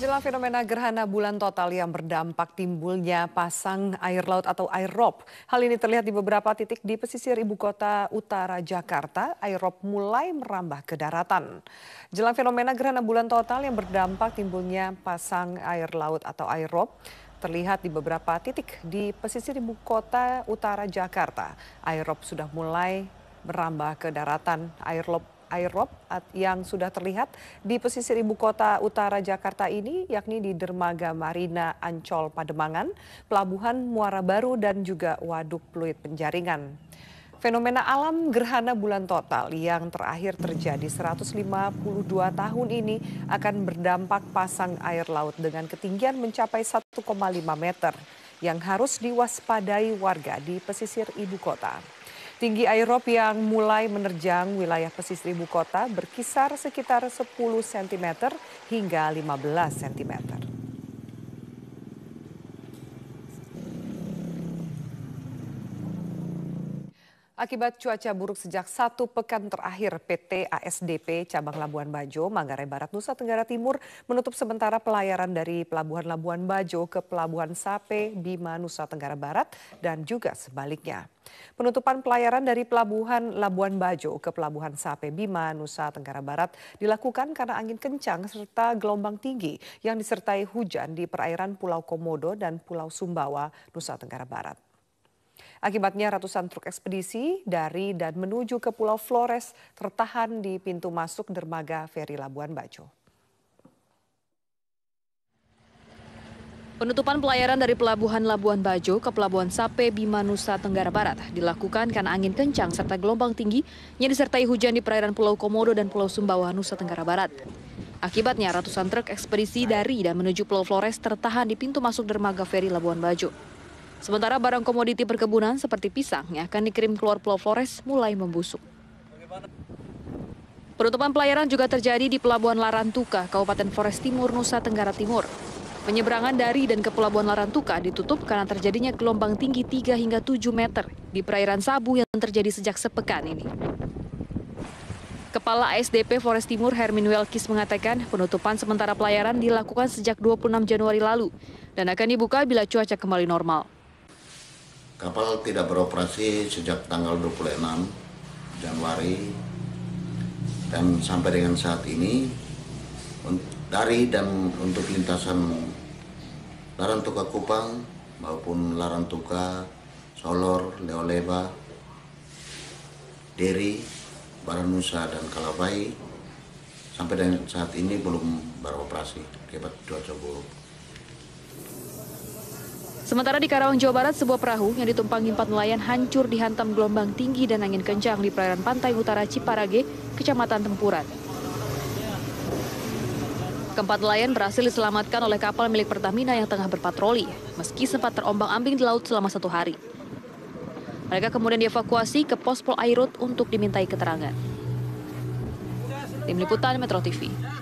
Jelang fenomena gerhana bulan total yang berdampak timbulnya pasang air laut atau air rob. Hal ini terlihat di beberapa titik di pesisir ibu kota utara Jakarta, air rob mulai merambah ke daratan. Jelang fenomena gerhana bulan total yang berdampak timbulnya pasang air laut atau air rob terlihat di beberapa titik di pesisir ibu kota utara Jakarta. Air rob sudah mulai merambah ke daratan, air rob aerob yang sudah terlihat di pesisir ibu kota utara Jakarta ini, yakni di Dermaga Marina Ancol Pademangan, Pelabuhan Muara Baru dan juga Waduk Pluit Penjaringan. Fenomena alam gerhana bulan total yang terakhir terjadi 152 tahun ini akan berdampak pasang air laut dengan ketinggian mencapai 1,5 meter yang harus diwaspadai warga di pesisir ibu kota. Tinggi air rob yang mulai menerjang wilayah pesisir ibu kota berkisar sekitar 10 cm hingga 15 cm. Akibat cuaca buruk sejak satu pekan terakhir, PT ASDP Cabang Labuan Bajo, Manggarai Barat, Nusa Tenggara Timur menutup sementara pelayaran dari Pelabuhan Labuan Bajo ke Pelabuhan Sape, Bima, Nusa Tenggara Barat, dan juga sebaliknya. Penutupan pelayaran dari Pelabuhan Labuan Bajo ke Pelabuhan Sape, Bima, Nusa Tenggara Barat dilakukan karena angin kencang serta gelombang tinggi yang disertai hujan di perairan Pulau Komodo dan Pulau Sumbawa, Nusa Tenggara Barat. Akibatnya ratusan truk ekspedisi dari dan menuju ke Pulau Flores tertahan di pintu masuk dermaga feri Labuan Bajo. Penutupan pelayaran dari pelabuhan Labuan Bajo ke pelabuhan Sape Bima Nusa Tenggara Barat dilakukan karena angin kencang serta gelombang tinggi yang disertai hujan di perairan Pulau Komodo dan Pulau Sumbawa Nusa Tenggara Barat. Akibatnya ratusan truk ekspedisi dari dan menuju Pulau Flores tertahan di pintu masuk dermaga feri Labuan Bajo. Sementara barang komoditi perkebunan seperti pisang yang akan dikirim keluar Pulau Flores mulai membusuk. Penutupan pelayaran juga terjadi di Pelabuhan Larantuka, Kabupaten Flores Timur, Nusa Tenggara Timur. Penyeberangan dari dan ke Pelabuhan Larantuka ditutup karena terjadinya gelombang tinggi 3 hingga 7 meter di perairan Sabu yang terjadi sejak sepekan ini. Kepala ASDP Flores Timur Hermin Welkis mengatakan penutupan sementara pelayaran dilakukan sejak 26 Januari lalu dan akan dibuka bila cuaca kembali normal. Kapal tidak beroperasi sejak tanggal 26 Januari dan sampai dengan saat ini dari dan untuk lintasan Larantuka Kupang maupun Larantuka Solor, Leoleba, Deri, Baranusa dan Kalabai sampai dengan saat ini belum beroperasi akibat cuaca buruk. Sementara di Karawang, Jawa Barat, sebuah perahu yang ditumpangi empat nelayan hancur dihantam gelombang tinggi dan angin kencang di perairan pantai utara Ciparage, Kecamatan Tempuran. Keempat nelayan berhasil diselamatkan oleh kapal milik Pertamina yang tengah berpatroli, meski sempat terombang-ambing di laut selama satu hari. Mereka kemudian dievakuasi ke Pospol Airut untuk dimintai keterangan. Tim Liputan Metro TV.